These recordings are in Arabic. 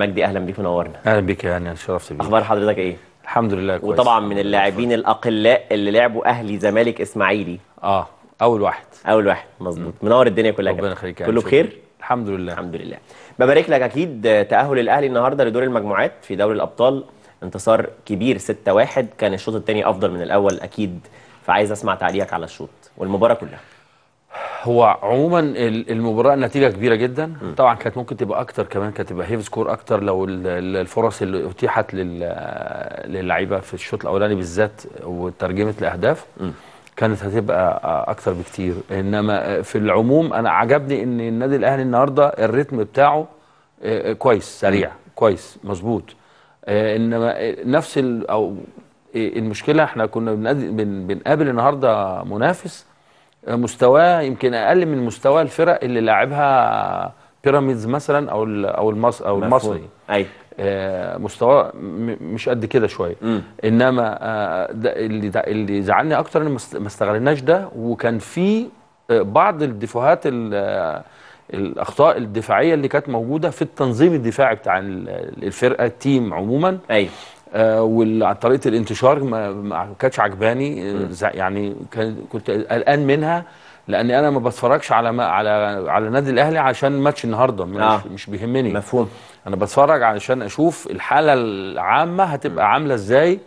مجدي اهلا بيك ونورنا اهلا بيك يا هاني شرفت بيك اخبار حضرتك ايه الحمد لله كويس وطبعا من اللاعبين الاقلاء اللي لعبوا اهلي زمالك اسماعيلي اه اول واحد اول واحد مظبوط منور الدنيا كلها ربنا يخليك كله بخير الحمد لله الحمد لله ببارك لك اكيد تاهل الاهلي النهارده لدور المجموعات في دوري الابطال انتصار كبير 6-1 كان الشوط الثاني افضل من الاول اكيد فعايز اسمع تعليقك على الشوط والمباراه كلها هو عموما المباراه نتيجه كبيره جدا م. طبعا كانت ممكن تبقى اكتر كمان كانت تبقى هيف سكور اكتر لو الفرص اللي اتيحت للعيبه في الشوط الاولاني بالذات وترجمت لاهداف كانت هتبقى اكتر بكتير انما في العموم انا عجبني ان النادي الاهلي النهارده الريتم بتاعه آه، آه، كويس سريع كويس مظبوط آه، انما نفس او المشكله احنا كنا بنقابل النهارده منافس مستواه يمكن اقل من مستوى الفرق اللي لاعبها بيراميدز مثلا او او المصري او المصري ايوه مستواه مش قد كده شويه انما آه، اللي اللي زعلني اكتر ان ما استغلناش ده وكان في آه، بعض الدفوهات آه، الاخطاء الدفاعيه اللي كانت موجوده في التنظيم الدفاعي بتاع الفرقه التيم عموما ايوه آه، وطريقه الانتشار ما كانتش عجباني آه، يعني كنت قلقان منها لان انا ما بتفرجش على ما على على النادي الاهلي عشان ماتش النهارده مش, آه. مش بيهمني مفهوم انا بتفرج علشان اشوف الحاله العامه هتبقى عامله ازاي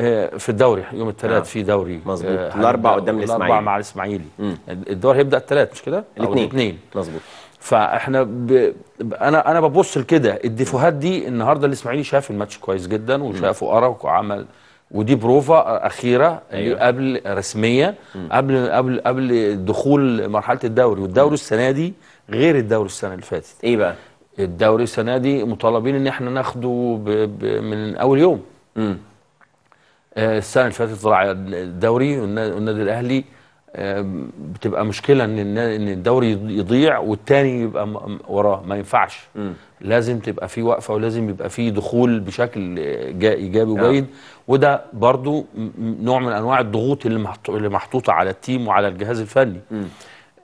آه، في الدوري يوم الثلاث آه. في دوري مظبوط الاربع قدام الاسماعيلي الاربع مع الاسماعيلي الدور هيبدا الثلاث مش كده الاثنين مظبوط فاحنا ب... انا انا ببص لكده الديفوهات دي النهارده الاسماعيلي شاف الماتش كويس جدا وشافه ارق وعمل ودي بروفا اخيره أيوة. قبل رسميه قبل قبل قبل دخول مرحله الدوري والدوري السنه دي غير الدوري السنه اللي فاتت ايه بقى الدوري السنه دي مطالبين ان احنا ناخده ب... ب... من اول يوم م. آه، السنه اللي فاتت طلع الدوري والنادي الاهلي بتبقى مشكله ان ان الدوري يضيع والتاني يبقى وراه ما ينفعش م. لازم تبقى في وقفه ولازم يبقى في دخول بشكل ايجابي نعم. وجيد وده برضو نوع من انواع الضغوط اللي محطوطه على التيم وعلى الجهاز الفني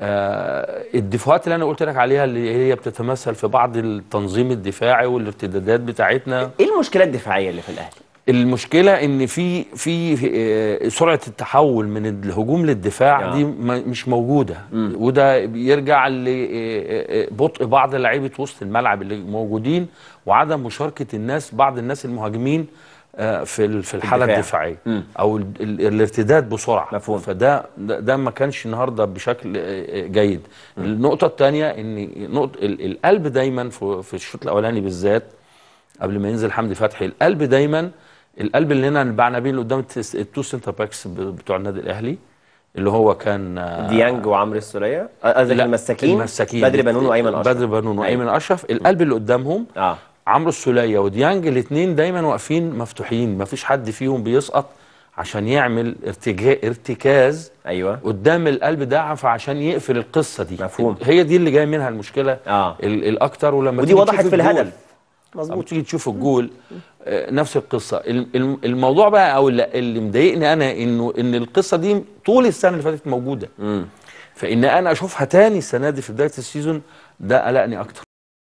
آه الدفاعات اللي انا قلت لك عليها اللي هي بتتمثل في بعض التنظيم الدفاعي والارتدادات بتاعتنا ايه المشكله الدفاعيه اللي في الاهلي المشكله ان في في آه، سرعه التحول من الهجوم للدفاع يعني. دي مش موجوده م. وده بيرجع لبطء آه، آه، بعض لعيبه وسط الملعب اللي موجودين وعدم مشاركه الناس بعض الناس المهاجمين في في الحاله الدفاع. الدفاعيه م. او الارتداد بسرعه مفهوم. فده ده ما كانش النهارده بشكل جيد م. النقطه الثانيه ان نقطه القلب دايما في الشوط الاولاني بالذات قبل ما ينزل حمدي فتحي القلب دايما القلب اللي هنا بعنا بيه اللي قدام التو سنتر باكس بتوع النادي الاهلي اللي هو كان آه، ديانج وعمرو السوليه آه، قصدك المساكين المساكين بدري بنون وايمن اشرف بدري بنون وايمن أيوه. اشرف القلب اللي قدامهم اه عمرو السوليه وديانج الاثنين دايما واقفين مفتوحين ما فيش حد فيهم بيسقط عشان يعمل ارتجاء ارتكاز ايوه قدام القلب ده فعشان يقفل القصه دي مفهوم هي دي اللي جايه منها المشكله آه. الاكتر ولما ودي وضحت في الهدف مظبوط تيجي تشوف الجول آه، نفس القصه الموضوع بقى او اللي مضايقني انا انه ان القصه دي طول السنه اللي فاتت موجوده فان انا اشوفها تاني السنه دي في بدايه السيزون ده قلقني اكتر